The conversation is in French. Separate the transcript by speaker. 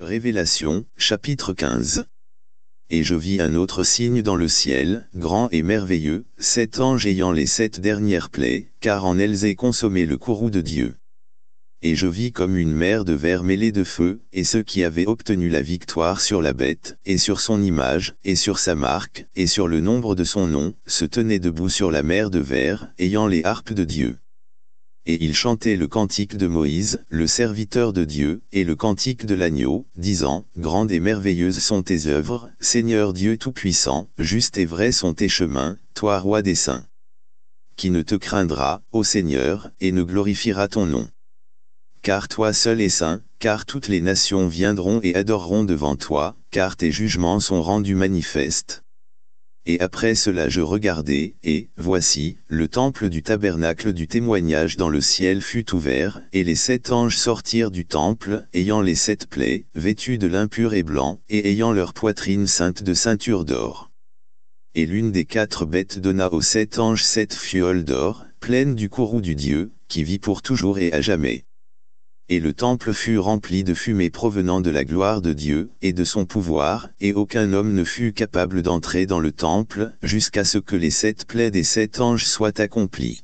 Speaker 1: Révélation, chapitre 15 Et je vis un autre signe dans le ciel, grand et merveilleux, sept anges ayant les sept dernières plaies, car en elles est consommé le courroux de Dieu. Et je vis comme une mer de verre mêlée de feu, et ceux qui avaient obtenu la victoire sur la bête, et sur son image, et sur sa marque, et sur le nombre de son nom, se tenaient debout sur la mer de verre, ayant les harpes de Dieu et il chantait le cantique de Moïse, le serviteur de Dieu, et le cantique de l'agneau, disant, Grandes et merveilleuses sont tes œuvres, Seigneur Dieu Tout-Puissant, juste et vrai sont tes chemins, toi roi des saints. Qui ne te craindra, ô Seigneur, et ne glorifiera ton nom. Car toi seul es saint, car toutes les nations viendront et adoreront devant toi, car tes jugements sont rendus manifestes. Et après cela je regardai, et, voici, le temple du tabernacle du témoignage dans le ciel fut ouvert, et les sept anges sortirent du temple, ayant les sept plaies, vêtus de l'impur et blanc, et ayant leur poitrine sainte de ceinture d'or. Et l'une des quatre bêtes donna aux sept anges sept fioles d'or, pleines du courroux du Dieu, qui vit pour toujours et à jamais et le temple fut rempli de fumée provenant de la gloire de Dieu et de son pouvoir, et aucun homme ne fut capable d'entrer dans le temple, jusqu'à ce que les sept plaies des sept anges soient accomplies.